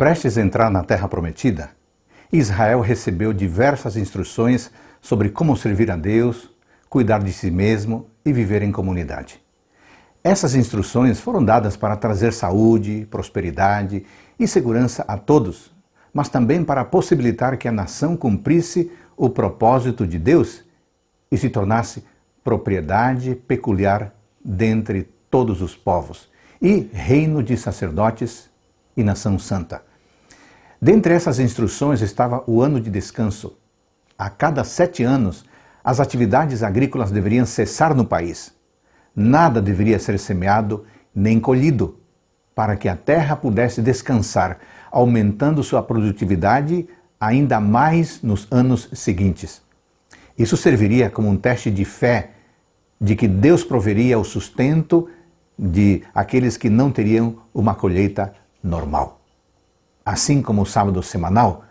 Prestes a entrar na Terra Prometida, Israel recebeu diversas instruções sobre como servir a Deus, cuidar de si mesmo e viver em comunidade. Essas instruções foram dadas para trazer saúde, prosperidade e segurança a todos, mas também para possibilitar que a nação cumprisse o propósito de Deus e se tornasse propriedade peculiar dentre todos os povos e reino de sacerdotes e nação santa. Dentre essas instruções estava o ano de descanso. A cada sete anos, as atividades agrícolas deveriam cessar no país. Nada deveria ser semeado nem colhido, para que a terra pudesse descansar, aumentando sua produtividade ainda mais nos anos seguintes. Isso serviria como um teste de fé de que Deus proveria o sustento de aqueles que não teriam uma colheita normal. Assim como o sábado semanal,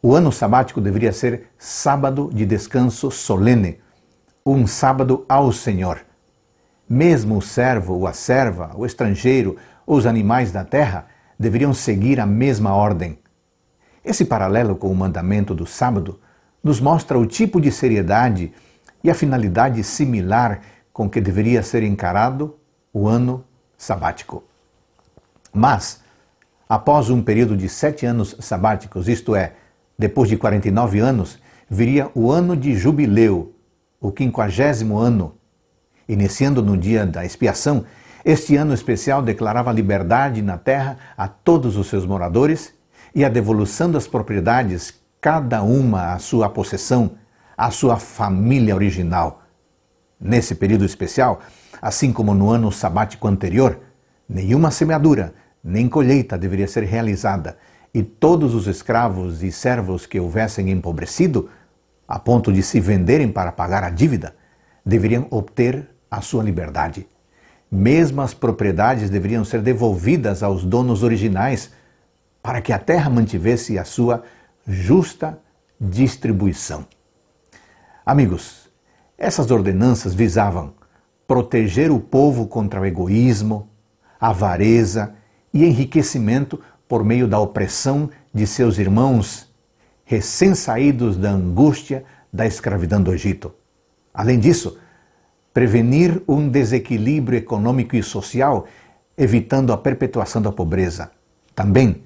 o ano sabático deveria ser sábado de descanso solene, um sábado ao Senhor. Mesmo o servo ou a serva, o estrangeiro ou os animais da terra deveriam seguir a mesma ordem. Esse paralelo com o mandamento do sábado nos mostra o tipo de seriedade e a finalidade similar com que deveria ser encarado o ano sabático. Mas, Após um período de sete anos sabáticos, isto é, depois de 49 anos, viria o ano de jubileu, o quinquagésimo ano. Iniciando no dia da expiação, este ano especial declarava liberdade na terra a todos os seus moradores e a devolução das propriedades, cada uma à sua possessão, à sua família original. Nesse período especial, assim como no ano sabático anterior, nenhuma semeadura, nem colheita deveria ser realizada, e todos os escravos e servos que houvessem empobrecido, a ponto de se venderem para pagar a dívida, deveriam obter a sua liberdade. Mesmo as propriedades deveriam ser devolvidas aos donos originais, para que a terra mantivesse a sua justa distribuição. Amigos, essas ordenanças visavam proteger o povo contra o egoísmo, avareza e enriquecimento por meio da opressão de seus irmãos, recém-saídos da angústia da escravidão do Egito. Além disso, prevenir um desequilíbrio econômico e social, evitando a perpetuação da pobreza. Também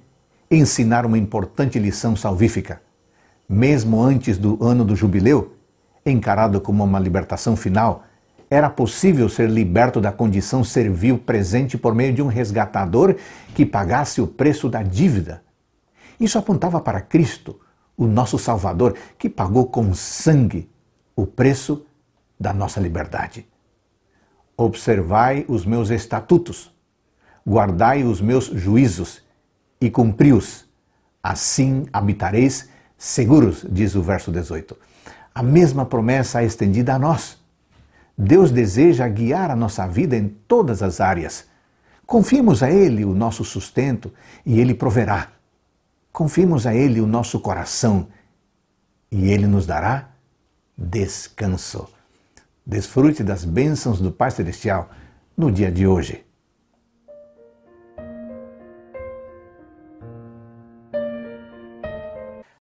ensinar uma importante lição salvífica. Mesmo antes do ano do jubileu, encarado como uma libertação final, era possível ser liberto da condição servil presente por meio de um resgatador que pagasse o preço da dívida. Isso apontava para Cristo, o nosso Salvador, que pagou com sangue o preço da nossa liberdade. Observai os meus estatutos, guardai os meus juízos e cumpri-os. Assim habitareis seguros, diz o verso 18. A mesma promessa é estendida a nós. Deus deseja guiar a nossa vida em todas as áreas. Confiemos a Ele o nosso sustento e Ele proverá. Confiemos a Ele o nosso coração e Ele nos dará descanso. Desfrute das bênçãos do Pai Celestial no dia de hoje.